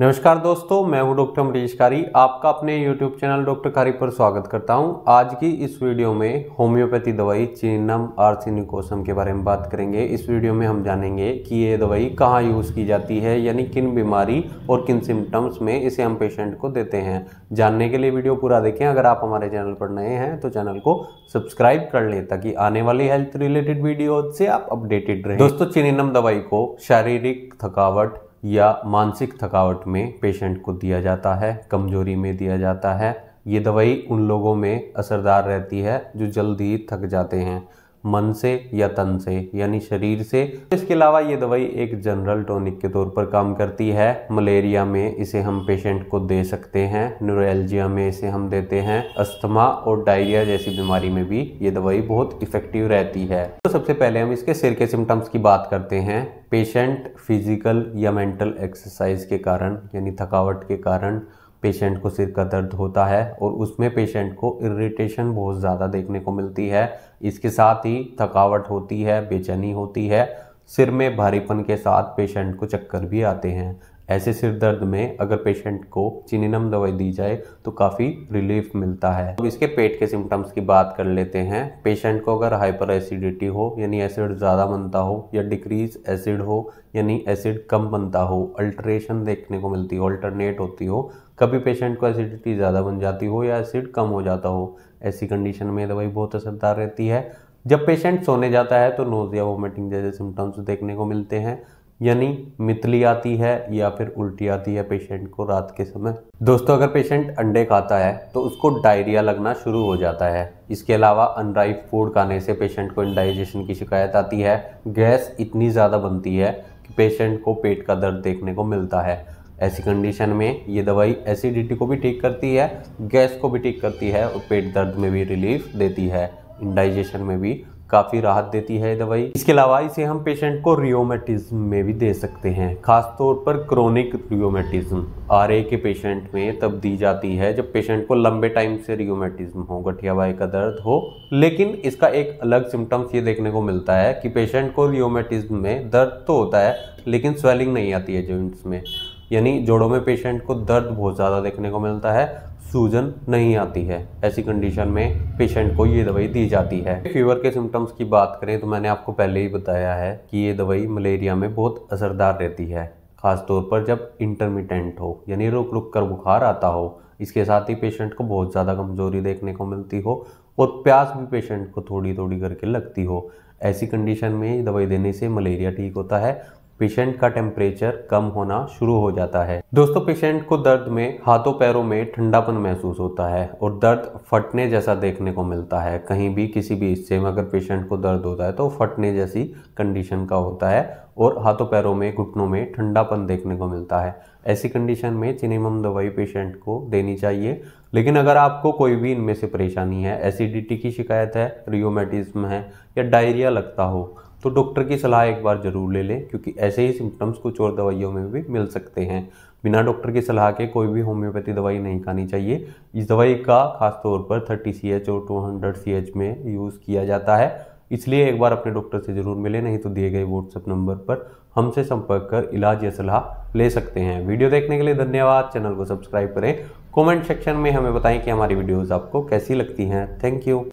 नमस्कार दोस्तों मैं हूं डॉक्टर अमरीश कारी आपका अपने यूट्यूब चैनल डॉक्टर कारी पर स्वागत करता हूं आज की इस वीडियो में होम्योपैथी दवाई चीनम आर्सिनिकोसम के बारे में बात करेंगे इस वीडियो में हम जानेंगे कि ये दवाई कहाँ यूज़ की जाती है यानी किन बीमारी और किन सिम्टम्स में इसे हम पेशेंट को देते हैं जानने के लिए वीडियो पूरा देखें अगर आप हमारे चैनल पर नए हैं तो चैनल को सब्सक्राइब कर लें ताकि आने वाली हेल्थ रिलेटेड वीडियो से आप अपडेटेड रहें दोस्तों चिनिनम दवाई को शारीरिक थकावट या मानसिक थकावट में पेशेंट को दिया जाता है कमजोरी में दिया जाता है ये दवाई उन लोगों में असरदार रहती है जो जल्द ही थक जाते हैं मन से या तन से यानी शरीर से इसके अलावा ये दवाई एक जनरल टॉनिक के तौर पर काम करती है मलेरिया में इसे हम पेशेंट को दे सकते हैं न्यूरोल्जिया में इसे हम देते हैं अस्थमा और डायरिया जैसी बीमारी में भी ये दवाई बहुत इफेक्टिव रहती है तो सबसे पहले हम इसके सिर के सिम्टम्स की बात करते हैं पेशेंट फिजिकल या मेंटल एक्सरसाइज के कारण यानी थकावट के कारण पेशेंट को सिर का दर्द होता है और उसमें पेशेंट को इरिटेशन बहुत ज़्यादा देखने को मिलती है इसके साथ ही थकावट होती है बेचैनी होती है सिर में भारीपन के साथ पेशेंट को चक्कर भी आते हैं ऐसे सिर दर्द में अगर पेशेंट को चिनिनम दवाई दी जाए तो काफ़ी रिलीफ मिलता है अब इसके पेट के सिम्टम्स की बात कर लेते हैं पेशेंट को अगर हाइपर एसिडिटी हो यानी एसिड ज़्यादा बनता हो या डिक्रीज एसिड हो यानी एसिड कम बनता हो अल्ट्रेशन देखने को मिलती हो अल्टरनेट होती हो कभी पेशेंट को एसिडिटी ज़्यादा बन जाती हो या एसिड कम हो जाता हो ऐसी कंडीशन में दवाई बहुत असरदार रहती है जब पेशेंट सोने जाता है तो नोजिया वोमिटिंग जैसे सिम्टम्स देखने को मिलते हैं यानी मितली आती है या फिर उल्टी आती है पेशेंट को रात के समय दोस्तों अगर पेशेंट अंडे खाता है तो उसको डायरिया लगना शुरू हो जाता है इसके अलावा अनराइव फूड खाने से पेशेंट को इंडाइजेशन की शिकायत आती है गैस इतनी ज़्यादा बनती है कि पेशेंट को पेट का दर्द देखने को मिलता है ऐसी कंडीशन में ये दवाई एसिडिटी को भी ठीक करती है गैस को भी ठीक करती है और पेट दर्द में भी रिलीफ देती है इंडाइजेशन में भी काफ़ी राहत देती है दवाई इसके अलावा इसे हम पेशेंट को रियोमेटिज्म में भी दे सकते हैं खासतौर पर क्रोनिक रियोमेटिज्म आर के पेशेंट में तब दी जाती है जब पेशेंट को लंबे टाइम से रियोमेटिज्म हो गठिया बाई का दर्द हो लेकिन इसका एक अलग सिम्टम्स ये देखने को मिलता है कि पेशेंट को रियोमेटिज्म में दर्द तो होता है लेकिन स्वेलिंग नहीं आती है जॉइंट्स में यानी जोड़ों में पेशेंट को दर्द बहुत ज़्यादा देखने को मिलता है सूजन नहीं आती है ऐसी कंडीशन में पेशेंट को ये दवाई दी जाती है फीवर के सिम्टम्स की बात करें तो मैंने आपको पहले ही बताया है कि ये दवाई मलेरिया में बहुत असरदार रहती है ख़ासतौर पर जब इंटरमीडेंट हो यानी रुक रुक कर बुखार आता हो इसके साथ ही पेशेंट को बहुत ज़्यादा कमज़ोरी देखने को मिलती हो और प्यास भी पेशेंट को थोड़ी थोड़ी करके लगती हो ऐसी कंडीशन में दवाई देने से मलेरिया ठीक होता है पेशेंट का टेम्परेचर कम होना शुरू हो जाता है दोस्तों पेशेंट को दर्द में हाथों पैरों में ठंडापन महसूस होता है और दर्द फटने जैसा देखने को मिलता है कहीं भी किसी भी हिस्से में अगर पेशेंट को दर्द होता है तो फटने जैसी कंडीशन का होता है और हाथों पैरों में घुटनों में ठंडापन देखने को मिलता है ऐसी कंडीशन में चिनिमम दवाई पेशेंट को देनी चाहिए लेकिन अगर आपको कोई भी इनमें से परेशानी है एसिडिटी की शिकायत है रियोमेटिज्म है या डायरिया लगता हो तो डॉक्टर की सलाह एक बार ज़रूर ले लें क्योंकि ऐसे ही सिम्टम्स कुछ और दवाइयों में भी मिल सकते हैं बिना डॉक्टर की सलाह के कोई भी होम्योपैथी दवाई नहीं खानी चाहिए इस दवाई का खासतौर पर थर्टी सी एच और टू हंड्रेड सी एच में यूज़ किया जाता है इसलिए एक बार अपने डॉक्टर से ज़रूर मिले नहीं तो दिए गए व्हाट्सएप नंबर पर हमसे संपर्क कर इलाज या सलाह ले सकते हैं वीडियो देखने के लिए धन्यवाद चैनल को सब्सक्राइब करें कमेंट सेक्शन में हमें बताएं कि हमारी वीडियोस आपको कैसी लगती हैं थैंक यू